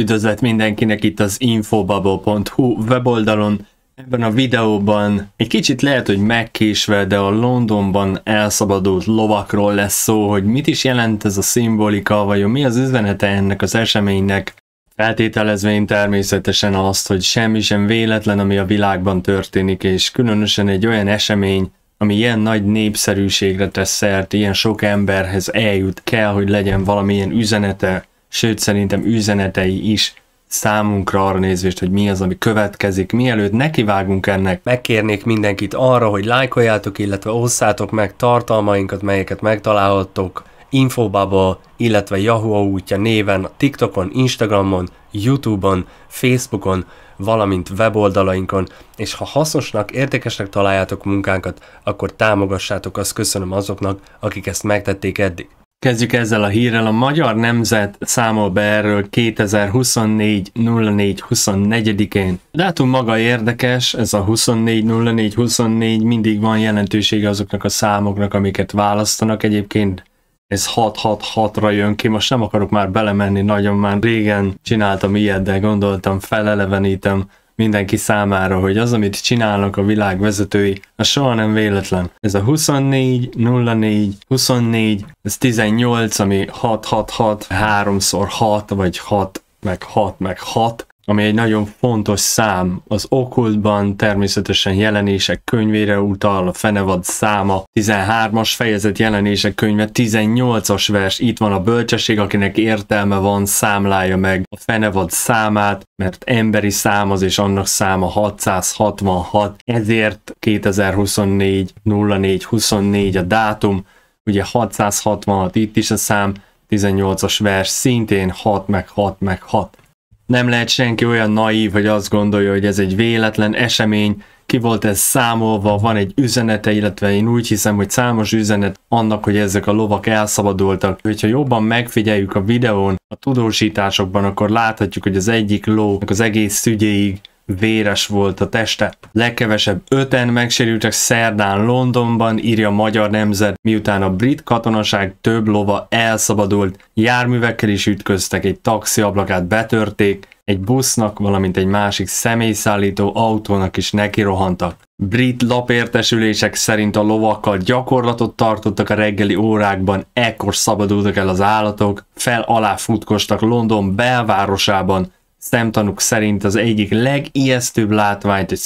Üdvözlet mindenkinek itt az infobubble.hu weboldalon. Ebben a videóban egy kicsit lehet, hogy megkésve, de a Londonban elszabadult lovakról lesz szó, hogy mit is jelent ez a szimbolika, vagy mi az üzenete ennek az eseménynek, feltételezvén természetesen azt, hogy semmi sem véletlen, ami a világban történik, és különösen egy olyan esemény, ami ilyen nagy népszerűségre tesz szert, ilyen sok emberhez eljut, kell, hogy legyen valamilyen üzenete, sőt szerintem üzenetei is számunkra arra nézvést, hogy mi az, ami következik, mielőtt nekivágunk ennek. Megkérnék mindenkit arra, hogy lájkoljátok, illetve osszátok meg tartalmainkat, melyeket megtalálhattok Infobubble, illetve Yahoo útja néven TikTokon, Instagramon, Youtube-on, Facebookon, valamint weboldalainkon, és ha hasznosnak, értékesnek találjátok munkánkat, akkor támogassátok, azt köszönöm azoknak, akik ezt megtették eddig. Kezdjük ezzel a hírrel. A magyar nemzet számol be erről 2024 24-én. Dátum maga érdekes, ez a 24 24 mindig van jelentősége azoknak a számoknak, amiket választanak. Egyébként ez 666-ra jön ki, most nem akarok már belemenni, nagyon már régen csináltam ilyet, de gondoltam, felelevenítem mindenki számára, hogy az, amit csinálnak a világ vezetői, az soha nem véletlen. Ez a 24, 04, 24, ez 18, ami 6, 6, 6, 3 x 6, vagy 6, meg 6, meg 6, ami egy nagyon fontos szám. Az okultban természetesen jelenések könyvére utal, a fenevad száma 13-as fejezet jelenések könyve 18-as vers, itt van a bölcsesség, akinek értelme van, számlálja meg a fenevad számát, mert emberi szám az és annak száma 666, ezért 2024 04 24 a dátum, ugye 666 itt is a szám, 18-as vers szintén 6 meg 6 meg 6 nem lehet senki olyan naív, hogy azt gondolja, hogy ez egy véletlen esemény, ki volt ez számolva, van egy üzenete, illetve én úgy hiszem, hogy számos üzenet annak, hogy ezek a lovak elszabadultak. Hogyha jobban megfigyeljük a videón, a tudósításokban, akkor láthatjuk, hogy az egyik ló az egész szügyéig véres volt a teste. Legkevesebb öten megsérültek szerdán Londonban, írja a Magyar Nemzet, miután a brit katonaság több lova elszabadult, járművekkel is ütköztek, egy taxi ablakát betörték, egy busznak, valamint egy másik személyszállító autónak is nekirohantak. Brit lapértesülések szerint a lovakkal gyakorlatot tartottak a reggeli órákban, ekkor szabadultak el az állatok, fel-alá futkostak London belvárosában, szemtanúk szerint az egyik legijesztőbb látványt egy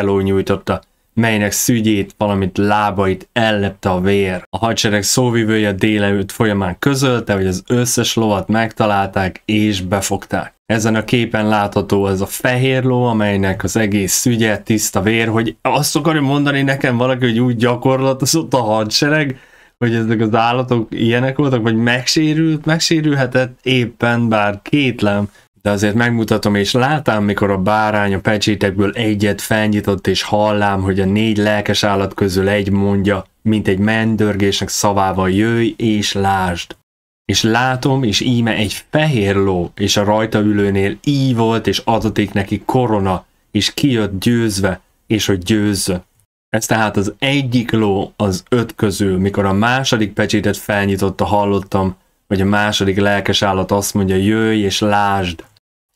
ló nyújtotta, melynek szügyét, valamint lábait ellepte a vér. A hadsereg szóvivője délelőtt folyamán közölte, hogy az összes lovat megtalálták és befogták. Ezen a képen látható az a fehér ló, amelynek az egész szügye tiszta vér, hogy azt akarja mondani nekem valaki, hogy úgy gyakorlatozott a hadsereg, hogy ezek az állatok ilyenek voltak, vagy megsérült, megsérülhetett éppen, bár kétlem, de azért megmutatom, és látám, mikor a bárány a pecsétekből egyet felnyitott, és hallám, hogy a négy lelkes állat közül egy mondja, mint egy mendörgésnek szavával jöjj és lásd. És látom, és íme egy fehér ló, és a rajta ülőnél így volt, és adaték neki korona, és kijött győzve, és hogy győzze. Ez tehát az egyik ló az öt közül, mikor a második pecsétet felnyitotta, hallottam, hogy a második lelkes állat azt mondja, jöjj és lásd,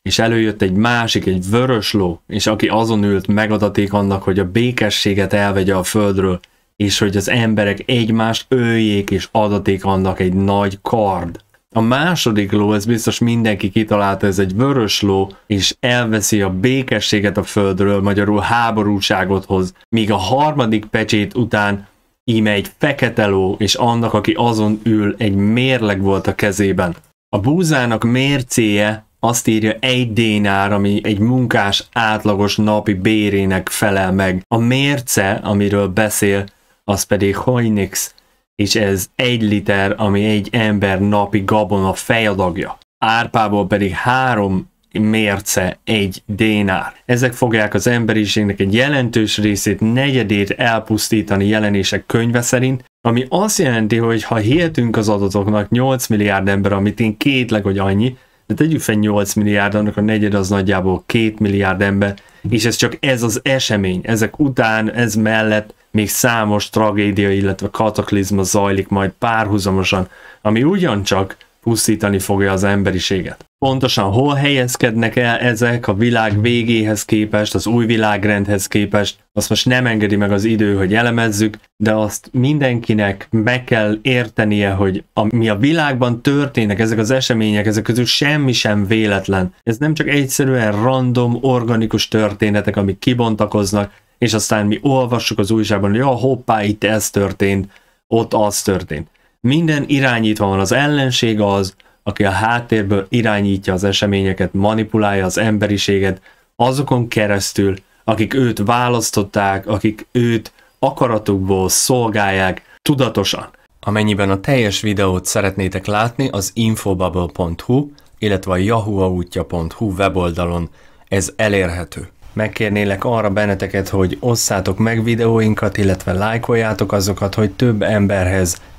és előjött egy másik, egy vörös ló, és aki azon ült, megadaték annak, hogy a békességet elvegye a földről, és hogy az emberek egymást öljék, és adaték annak egy nagy kard. A második ló, ez biztos mindenki kitalálta, ez egy vörös ló, és elveszi a békességet a földről, magyarul háborúságot hoz, míg a harmadik pecsét után íme egy fekete ló, és annak, aki azon ül, egy mérleg volt a kezében. A búzának mércéje azt írja egy dénár, ami egy munkás átlagos napi bérének felel meg. A mérce, amiről beszél, az pedig hojnix, és ez egy liter, ami egy ember napi gabona fejadagja. Árpából pedig három mérce egy dénár. Ezek fogják az emberiségnek egy jelentős részét, negyedét elpusztítani jelenések könyve szerint, ami azt jelenti, hogy ha hihetünk az adatoknak 8 milliárd ember, amit én kétleg, hogy annyi, de tegyük fel 8 milliárd, annak a negyed az nagyjából 2 milliárd ember, és ez csak ez az esemény, ezek után, ez mellett még számos tragédia, illetve kataklizma zajlik majd párhuzamosan, ami ugyancsak pusztítani fogja az emberiséget. Pontosan hol helyezkednek el ezek a világ végéhez képest, az új világrendhez képest, azt most nem engedi meg az idő, hogy elemezzük, de azt mindenkinek meg kell értenie, hogy ami a világban történnek, ezek az események, ezek közül semmi sem véletlen. Ez nem csak egyszerűen random, organikus történetek, amik kibontakoznak, és aztán mi olvassuk az újságban, hogy ja, hoppá, itt ez történt, ott az történt minden irányítva van, az ellenség az, aki a háttérből irányítja az eseményeket, manipulálja az emberiséget, azokon keresztül, akik őt választották, akik őt akaratukból szolgálják tudatosan. Amennyiben a teljes videót szeretnétek látni, az infobubble.hu, illetve a yahooautja.hu weboldalon ez elérhető. Megkérnélek arra benneteket, hogy osszátok meg videóinkat, illetve lájkoljátok azokat, hogy több emberhez